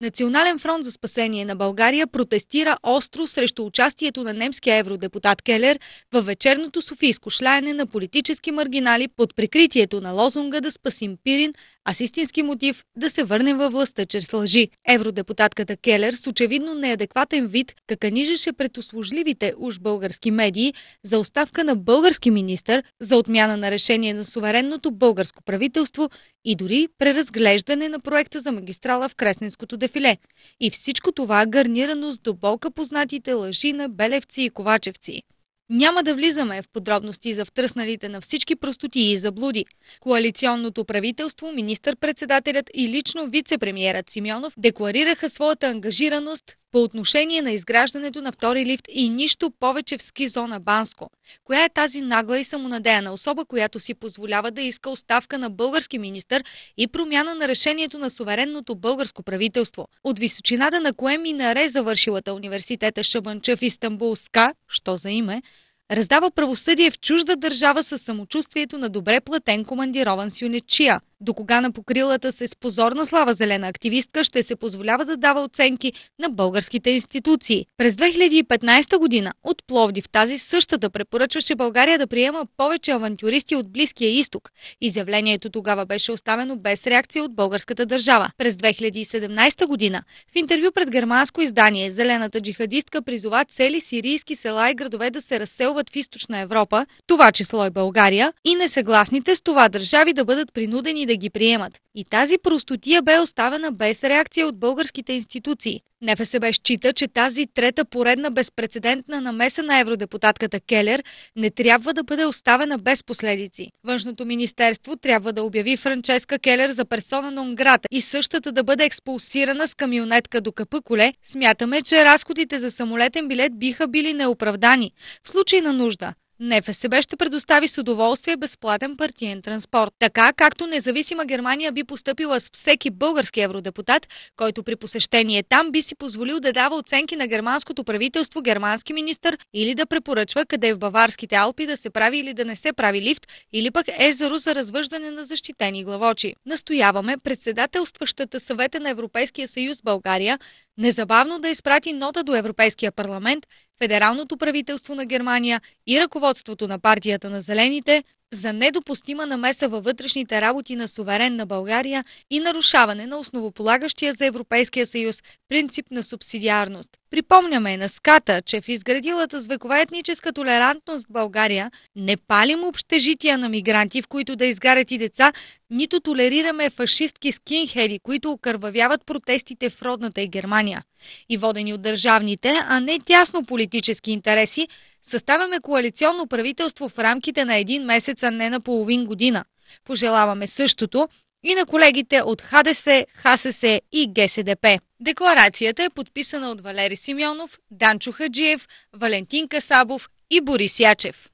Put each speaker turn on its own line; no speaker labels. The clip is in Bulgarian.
Национален фронт за спасение на България протестира остро срещу участието на немския евродепутат Келер във вечерното софийско шляене на политически маргинали под прикритието на лозунга да спасим Пирин, а с истински мотив да се върнем във властта чрез лъжи. Евродепутатката Келер с очевидно неадекватен вид каканижеше пред услужливите уж български медии за оставка на български министр, за отмяна на решение на суверенното българско правителство и дори преразглеждане на проекта за магистрала в Кресненското дефиле. И всичко това гарнирано с доболка познатите лъжи на белевци и ковачевци. Няма да влизаме в подробности за втръсналите на всички простоти и заблуди. Коалиционното правителство, министър-председателят и лично вице-премьерът Симеонов декларираха своята ангажираност по отношение на изграждането на втори лифт и нищо повече в ски зона Банско. Коя е тази нагла и самонадеяна особа, която си позволява да иска оставка на български министр и промяна на решението на суверенното българско правителство? От височината на кое минаре завършилата университета Шабанчев Истанбулска, що за име, раздава правосъдие в чужда държава със самочувствието на добре платен командирован сюнечия. До кога на покрилата се с позорна слава зелена активистка ще се позволява да дава оценки на българските институции. През 2015 година от Пловдив тази същата препоръчваше България да приема повече авантюристи от Близкия изток. Изявлението тогава беше оставено без реакция от българската държава. През 2017 година в интервю пред германско издание зелената джихадистка призова цели сирийски села и градове да се разселват в източна Европа, това число и България, и несъгласните с това държави да бъдат принудени да ги приемат. И тази простотия бе оставена без реакция от българските институции. НФСБ счита, че тази трета поредна безпредседентна намеса на евродепутатката Келер не трябва да бъде оставена без последици. Външното министерство трябва да обяви Франческа Келер за персона на Унграта и същата да бъде експулсирана с камионетка до Капъколе. Смятаме, че разходите за самолетен билет биха били неоправдани. В случай на нужда, НФСБ ще предостави с удоволствие безплатен партиен транспорт. Така, както независима Германия би поступила с всеки български евродепутат, който при посещение там би си позволил да дава оценки на германското правителство, германски министр или да препоръчва къде в Баварските Алпи да се прави или да не се прави лифт, или пък езеро за развъждане на защитени главочи. Настояваме председателстващата съвета на Европейския съюз България незабавно да изпрати нота до Европейския парламент федералното правителство на Германия и ръководството на партията на Зелените за недопустима намеса във вътрешните работи на суверенна България и нарушаване на основополагащия за Европейския съюз принцип на субсидиарност. Припомняме на ската, че в изградилата с векова етническа толерантност България не палим общежития на мигранти, в които да изгарят и деца, нито толерираме фашистки скинхери, които окървавяват протестите в родната и Германия. И водени от държавните, а не тясно политически интереси, съставяме коалиционно правителство в рамките на един месец, а не на половин година. Пожелаваме същото и на колегите от ХДС, ХСС и ГСДП. Декларацията е подписана от Валери Симеонов, Данчо Хаджиев, Валентин Касабов и Борис Ячев.